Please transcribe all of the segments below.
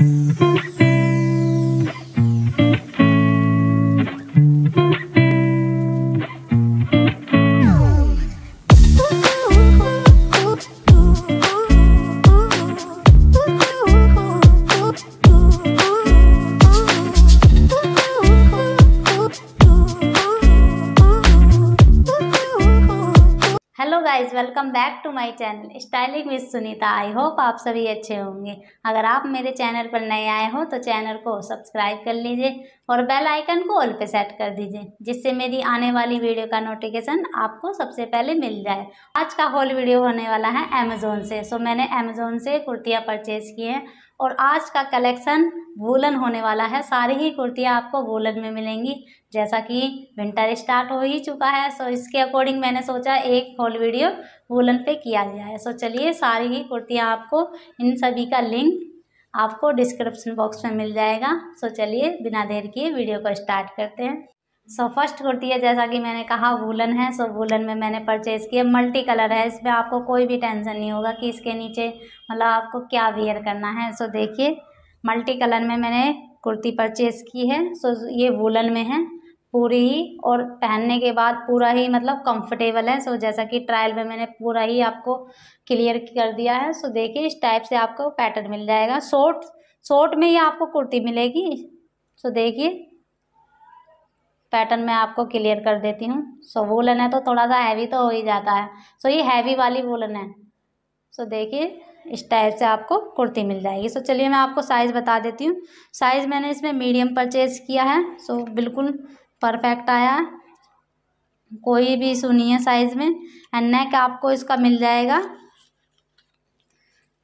Mm-hmm. Guys welcome back to my channel styling with Sunita I hope आप सभी अच्छे होंगे अगर आप मेरे चैनल पर नए आए हो तो चैनल को सब्सक्राइब कर लीजिए और बेल आइकन को ऑल पे सेट कर दीजिए जिससे मेरी आने वाली वीडियो का नोटिफिकेशन आपको सबसे पहले मिल जाए आज का होल वीडियो होने वाला है अमेजोन से सो मैंने अमेजोन से कुर्तियाँ परचेज़ की हैं और आज का कलेक्शन वूलन होने वाला है सारी ही कुर्तियाँ आपको वूलन में मिलेंगी जैसा कि विंटर स्टार्ट हो ही चुका है सो इसके अकॉर्डिंग मैंने सोचा एक होल वीडियो वूलन पे किया जाए सो चलिए सारी ही कुर्तियाँ आपको इन सभी का लिंक आपको डिस्क्रिप्शन बॉक्स में मिल जाएगा सो चलिए बिना देर किए वीडियो को स्टार्ट करते हैं सो फर्स्ट कुर्ती है जैसा कि मैंने कहा वूलन है सो वूलन में मैंने परचेज़ किया मल्टी कलर है इसमें आपको कोई भी टेंशन नहीं होगा कि इसके नीचे मतलब आपको क्या वेयर करना है सो देखिए मल्टी कलर में मैंने कुर्ती परचेज़ की है सो ये वूलन में है पूरी ही और पहनने के बाद पूरा ही मतलब कंफर्टेबल है सो जैसा कि ट्रायल में मैंने पूरा ही आपको क्लियर कर दिया है सो देखिए इस टाइप से आपको पैटर्न मिल जाएगा शॉर्ट शॉर्ट में ही आपको कुर्ती मिलेगी सो देखिए पैटर्न मैं आपको क्लियर कर देती हूँ सो वूलन है तो थोड़ा सा हैवी तो हो ही जाता है सो ये हैवी वाली वूलन है सो देखिए इस टाइप से आपको कुर्ती मिल जाएगी सो चलिए मैं आपको साइज़ बता देती हूँ साइज़ मैंने इसमें मीडियम परचेज़ किया है सो बिल्कुल परफेक्ट आया है कोई भी सुनिए साइज़ में एंड नेक आपको इसका मिल जाएगा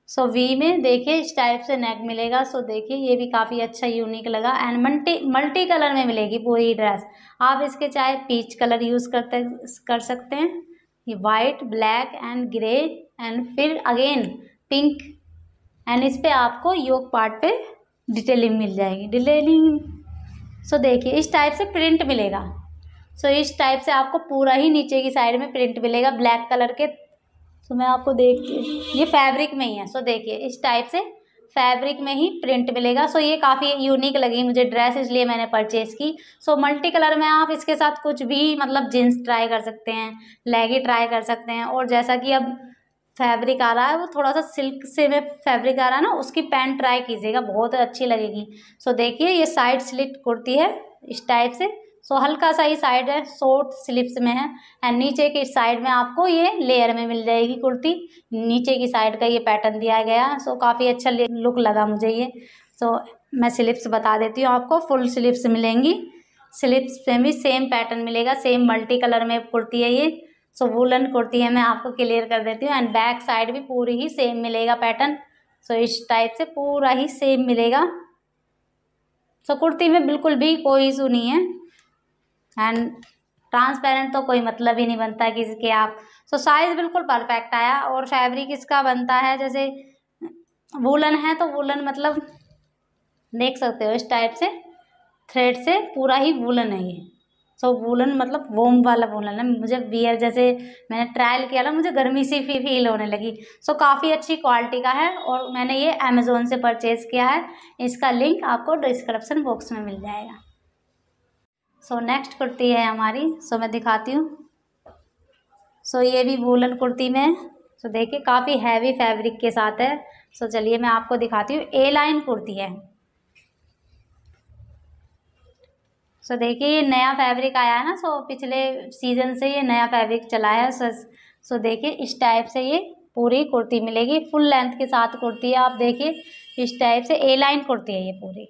सो so, वी में देखिए इस टाइप से नेक मिलेगा सो so, देखिए ये भी काफ़ी अच्छा यूनिक लगा एंड मल्टी मल्टी कलर में मिलेगी पूरी ड्रेस आप इसके चाहे पीच कलर यूज़ करते कर सकते हैं ये white black and grey and फिर अगेन पिंक एंड इस पर आपको योग पार्ट पे डिटेलिंग मिल जाएगी डिटेलिंग सो so, देखिए इस टाइप से प्रिंट मिलेगा सो so, इस टाइप से आपको पूरा ही नीचे की साइड में प्रिंट मिलेगा ब्लैक कलर के सो तो मैं आपको देख ये फैब्रिक में ही है सो देखिए इस टाइप से फैब्रिक में ही प्रिंट मिलेगा सो ये काफ़ी यूनिक लगी मुझे ड्रेस इसलिए मैंने परचेज़ की सो मल्टी कलर में आप इसके साथ कुछ भी मतलब जीन्स ट्राई कर सकते हैं लेगी ट्राई कर सकते हैं और जैसा कि अब फैब्रिक आ रहा है वो थोड़ा सा सिल्क से में फैब्रिक आ रहा है ना उसकी पैंट ट्राई कीजिएगा बहुत अच्छी लगेगी सो देखिए ये साइड स्लिट कुर्ती है इस टाइप से सो so, हल्का सा ही साइड है शॉर्ट स्लिप्स में है एंड नीचे की साइड में आपको ये लेयर में मिल जाएगी कुर्ती नीचे की साइड का ये पैटर्न दिया गया सो so, काफ़ी अच्छा लुक लगा मुझे ये सो so, मैं स्लिप्स बता देती हूँ आपको फुल स्लिप्स मिलेंगी स्लिप्स में भी सेम पैटर्न मिलेगा सेम मल्टी कलर में कुर्ती है ये सो so, वुलन कुर्ती है मैं आपको क्लियर कर देती हूँ एंड बैक साइड भी पूरी ही सेम मिलेगा पैटर्न सो so, इस टाइप से पूरा ही सेम मिलेगा सो so, कुर्ती में बिल्कुल भी कोई इशू नहीं है एंड ट्रांसपेरेंट तो कोई मतलब ही नहीं बनता कि इसके आप सो so, साइज़ बिल्कुल परफेक्ट आया और फैब्रिक इसका बनता है जैसे वूलन है तो वूलन मतलब देख सकते हो इस टाइप से थ्रेड से पूरा ही वूलन है ये सो so, वूलन मतलब वोम वाला वूलन है मुझे बियर जैसे मैंने ट्रायल किया ना मुझे गर्मी सी फी फील होने लगी सो so, काफ़ी अच्छी क्वालिटी का है और मैंने ये अमेज़ोन से परचेज़ किया है इसका लिंक आपको डिस्क्रिप्सन बॉक्स में मिल जाएगा सो नेक्स्ट कुर्ती है हमारी सो मैं दिखाती हूँ सो ये भी वूलन कुर्ती में सो देखिए काफ़ी हैवी फैब्रिक के साथ है सो चलिए मैं आपको दिखाती हूँ ए लाइन कुर्ती है सो so, देखिए ये नया फैब्रिक आया है ना सो so, पिछले सीजन से ये नया फैब्रिक चला है सो so, देखिए इस टाइप से ये पूरी कुर्ती मिलेगी फुल लेंथ के साथ कुर्ती है आप देखिए इस टाइप से ए लाइन कुर्ती है ये पूरी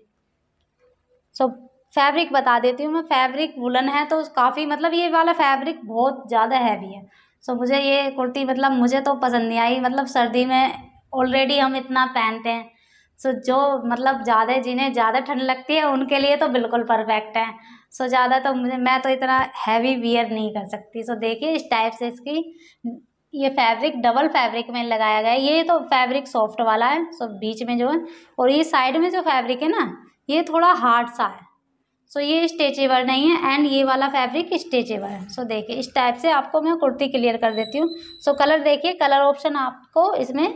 सो so, फैब्रिक बता देती हूँ मैं फैब्रिक वुलन है तो काफ़ी मतलब ये वाला फैब्रिक बहुत ज़्यादा हैवी है सो so, मुझे ये कुर्ती मतलब मुझे तो पसंद नहीं आई मतलब सर्दी में ऑलरेडी हम इतना पहनते हैं सो so, जो मतलब ज़्यादा जिन्हें ज़्यादा ठंड लगती है उनके लिए तो बिल्कुल परफेक्ट है सो so, ज़्यादा तो मुझे मैं तो इतना हैवी वियर नहीं कर सकती सो so, देखिए इस टाइप से इसकी ये फैब्रिक डबल फैब्रिक में लगाया गया है ये तो फैब्रिक सॉफ्ट वाला है सो बीच में जो है और ये साइड में जो फैब्रिक है ना ये थोड़ा हार्ड सा है सो ये स्टेचेबल नहीं है एंड ये वाला फैब्रिक स्टेचेबल है सो देखिए इस टाइप से आपको मैं कुर्ती क्लियर कर देती हूँ सो कलर देखिए कलर ऑप्शन आपको इसमें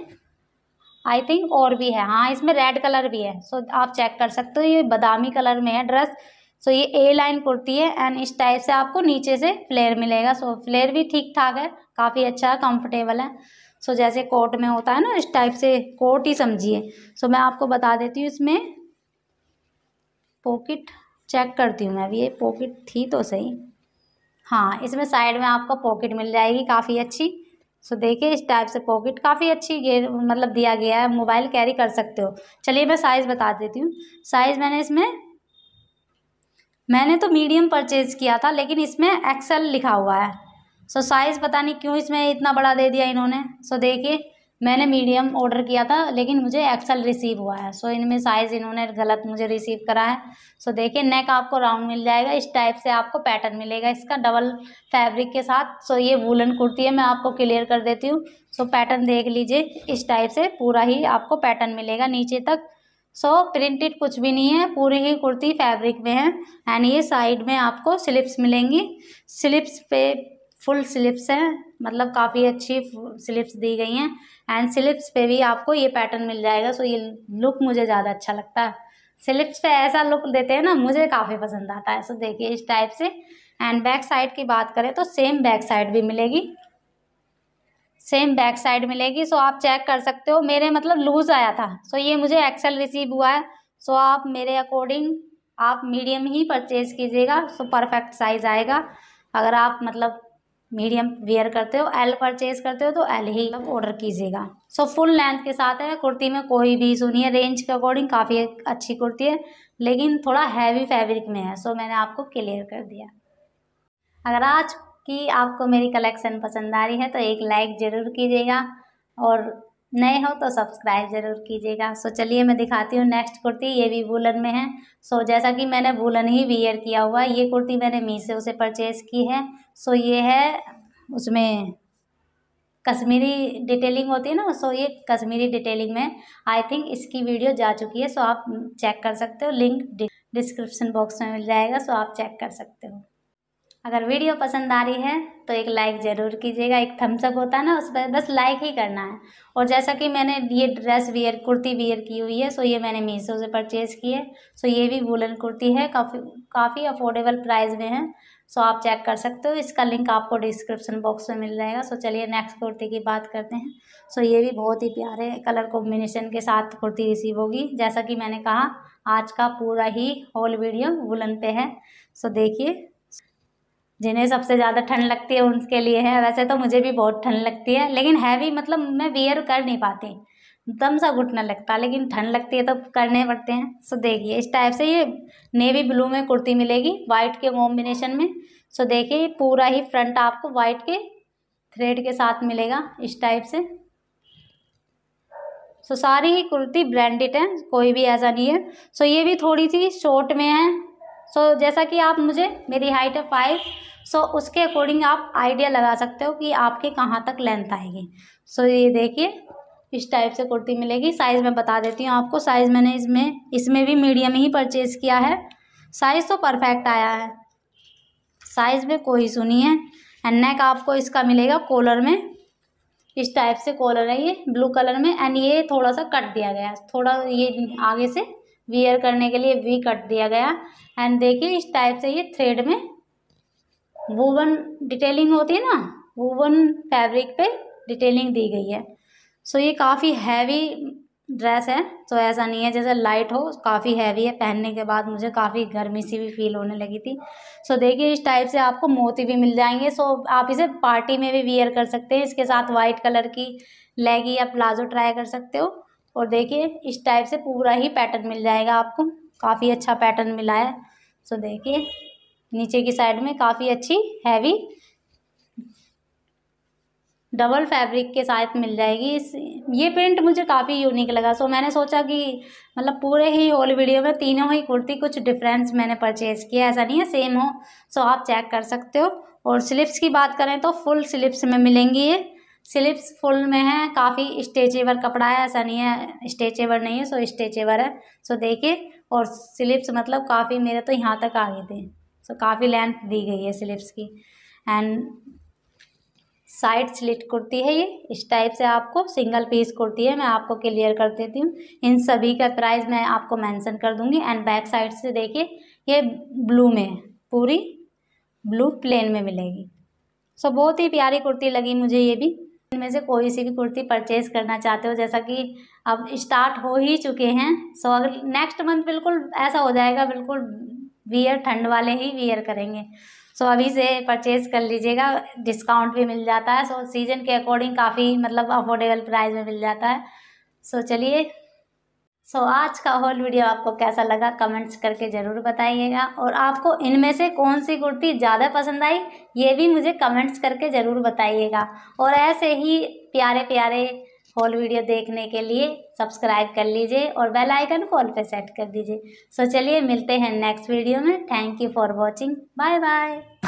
आई थिंक और भी है हाँ इसमें रेड कलर भी है सो so, आप चेक कर सकते हो ये बादामी कलर में है ड्रेस सो so, ये ए लाइन कुर्ती है एंड इस टाइप से आपको नीचे से फ्लेयर मिलेगा सो so, फ्लेयर भी ठीक ठाक है काफ़ी अच्छा है कम्फर्टेबल है सो so, जैसे कोट में होता है ना इस टाइप से कोट ही समझिए सो so, मैं आपको बता देती हूँ इसमें पॉकेट चेक करती हूँ मैं अभी ये पॉकेट थी तो सही हाँ इसमें साइड में आपको पॉकेट मिल जाएगी काफ़ी अच्छी सो देखिए इस टाइप से पॉकेट काफ़ी अच्छी ये मतलब दिया गया है मोबाइल कैरी कर सकते हो चलिए मैं साइज़ बता देती हूँ साइज़ मैंने इसमें मैंने तो मीडियम परचेज़ किया था लेकिन इसमें एक्सेल लिखा हुआ है सो साइज़ पता नहीं क्यों इसमें इतना बड़ा दे दिया इन्होंने सो देखिए मैंने मीडियम ऑर्डर किया था लेकिन मुझे एक्सल रिसीव हुआ है सो इनमें साइज़ इन्होंने गलत मुझे रिसीव करा है सो देखिए नेक आपको राउंड मिल जाएगा इस टाइप से आपको पैटर्न मिलेगा इसका डबल फैब्रिक के साथ सो ये वूलन कुर्ती है मैं आपको क्लियर कर देती हूँ सो पैटर्न देख लीजिए इस टाइप से पूरा ही आपको पैटर्न मिलेगा नीचे तक सो so, प्रिंटेड कुछ भी नहीं है पूरी ही कुर्ती फैब्रिक में है एंड ये साइड में आपको स्लिप्स मिलेंगी स्लिप्स पे फुल स्लिप्स हैं मतलब काफ़ी अच्छी स्लिप्स दी गई हैं एंड स्लिप्स पे भी आपको ये पैटर्न मिल जाएगा सो ये लुक मुझे ज़्यादा अच्छा लगता है स्लिप्स पे ऐसा लुक देते हैं ना मुझे काफ़ी पसंद आता है सो देखिए इस टाइप से एंड बैक साइड की बात करें तो सेम बैक साइड भी मिलेगी सेम बैक साइड मिलेगी सो आप चेक कर सकते हो मेरे मतलब लूज़ आया था सो ये मुझे एक्सेल रिसीव हुआ है सो आप मेरे अकॉर्डिंग आप मीडियम ही परचेज़ कीजिएगा सो परफेक्ट साइज़ आएगा अगर आप मतलब मीडियम वेयर करते हो एल परचेज करते हो तो एल ही ऑर्डर मतलब कीजिएगा सो फुल लेंथ के साथ है कुर्ती में कोई भी सुनिए रेंज के अकॉर्डिंग काफ़ी अच्छी कुर्ती है लेकिन थोड़ा हैवी फैब्रिक में है सो मैंने आपको क्लियर कर दिया अगर आज की आपको मेरी कलेक्शन पसंद आ रही है तो एक लाइक ज़रूर कीजिएगा और नए हो तो सब्सक्राइब ज़रूर कीजिएगा सो चलिए मैं दिखाती हूँ नेक्स्ट कुर्ती ये भी वूलन में है सो जैसा कि मैंने वूलन ही वियर किया हुआ ये कुर्ती मैंने मीसो से परचेज़ की है सो ये है उसमें कश्मीरी डिटेलिंग होती है ना सो ये कश्मीरी डिटेलिंग में आई थिंक इसकी वीडियो जा चुकी है सो आप चेक कर सकते हो लिंक डिस्क्रिप्शन बॉक्स में मिल जाएगा सो आप चेक कर सकते हो अगर वीडियो पसंद आ रही है तो एक लाइक ज़रूर कीजिएगा एक थम्सअप होता है ना उस पर बस लाइक ही करना है और जैसा कि मैंने ये ड्रेस वियर कुर्ती वियर की हुई है सो ये मैंने मीशो से परचेज़ की है सो ये भी वूलन कुर्ती है काफ़ी काफ़ी अफोर्डेबल प्राइस में है सो आप चेक कर सकते हो इसका लिंक आपको डिस्क्रिप्शन बॉक्स में मिल जाएगा सो चलिए नेक्स्ट कुर्ती की बात करते हैं सो ये भी बहुत ही प्यारे कलर कॉम्बिनेशन के साथ कुर्ती रिसीव होगी जैसा कि मैंने कहा आज का पूरा ही होल वीडियो वुलन पे है सो देखिए जिन्हें सबसे ज़्यादा ठंड लगती है उनके लिए है वैसे तो मुझे भी बहुत ठंड लगती है लेकिन हैवी मतलब मैं वियर कर नहीं पाती दम सा घुटना लगता है लेकिन ठंड लगती है तो करने पड़ते हैं सो देखिए इस टाइप से ये नेवी ब्लू में कुर्ती मिलेगी वाइट के कॉम्बिनेशन में सो देखिए पूरा ही फ्रंट आपको वाइट के थ्रेड के साथ मिलेगा इस टाइप से सो सारी ही कुर्ती ब्रांडेड है कोई भी ऐसा नहीं है सो ये भी थोड़ी सी शॉर्ट में है सो so, जैसा कि आप मुझे मेरी हाइट है फाइव सो so, उसके अकॉर्डिंग आप आइडिया लगा सकते हो कि आपकी कहाँ तक लेंथ आएगी सो so, ये देखिए इस टाइप से कुर्ती मिलेगी साइज़ मैं बता देती हूँ आपको साइज़ मैंने इसमें इसमें भी मीडियम ही परचेज़ किया है साइज़ तो परफेक्ट आया है साइज़ में कोई सुनी है एंड नेक आपको इसका मिलेगा कॉलर में इस टाइप से कॉलर है ये ब्लू कलर में एंड ये थोड़ा सा कट दिया गया है थोड़ा ये आगे से वियर करने के लिए वी कट दिया गया एंड देखिए इस टाइप से ये थ्रेड में वूवन डिटेलिंग होती है ना वूवन फैब्रिक पे डिटेलिंग दी गई है सो so, ये काफ़ी हैवी ड्रेस है तो ऐसा नहीं है जैसे लाइट हो काफ़ी हैवी है पहनने के बाद मुझे काफ़ी गर्मी सी भी फील होने लगी थी सो so, देखिए इस टाइप से आपको मोती भी मिल जाएंगे सो so, आप इसे पार्टी में भी वियर कर सकते हैं इसके साथ वाइट कलर की लेगी या प्लाजो ट्राई कर सकते हो और देखिए इस टाइप से पूरा ही पैटर्न मिल जाएगा आपको काफ़ी अच्छा पैटर्न मिला है सो देखिए नीचे की साइड में काफ़ी अच्छी हैवी डबल फैब्रिक के साथ मिल जाएगी इस ये प्रिंट मुझे काफ़ी यूनिक लगा सो मैंने सोचा कि मतलब पूरे ही होल वीडियो में तीनों ही कुर्ती कुछ डिफरेंस मैंने परचेज़ किया ऐसा नहीं है सेम हो सो आप चेक कर सकते हो और स्लिप्स की बात करें तो फुल स्लिप्स में मिलेंगी ये स्लिप्स फुल में है काफ़ी स्ट्रेचेबल कपड़ा है ऐसा नहीं है स्ट्रेचेबल नहीं है सो स्ट्रेचेबल है सो देखिए और स्लिप्स मतलब काफ़ी मेरे तो यहाँ तक आ गए थे सो काफ़ी लेंथ दी गई है स्लिप्स की एंड साइड स्लिट कुर्ती है ये इस टाइप से आपको सिंगल पीस कुर्ती है मैं आपको क्लियर कर देती हूँ इन सभी का प्राइस मैं आपको मेंशन कर दूँगी एंड बैक साइड से देखिए ये ब्लू में पूरी ब्लू प्लेन में मिलेगी सो so, बहुत ही प्यारी कुर्ती लगी मुझे ये भी में से कोई सी भी कुर्ती परचेज करना चाहते हो जैसा कि अब स्टार्ट हो ही चुके हैं सो अगर नेक्स्ट मंथ बिल्कुल ऐसा हो जाएगा बिल्कुल वियर ठंड वाले ही वियर करेंगे सो अभी से परचेज कर लीजिएगा डिस्काउंट भी मिल जाता है सो सीज़न के अकॉर्डिंग काफ़ी मतलब अफोर्डेबल प्राइस में मिल जाता है सो चलिए सो so, आज का होल वीडियो आपको कैसा लगा कमेंट्स करके ज़रूर बताइएगा और आपको इनमें से कौन सी कुर्ती ज़्यादा पसंद आई ये भी मुझे कमेंट्स करके ज़रूर बताइएगा और ऐसे ही प्यारे प्यारे होल वीडियो देखने के लिए सब्सक्राइब कर लीजिए और बेल आइकन को ऑल पे सेट कर दीजिए सो so, चलिए मिलते हैं नेक्स्ट वीडियो में thank you for watching bye bye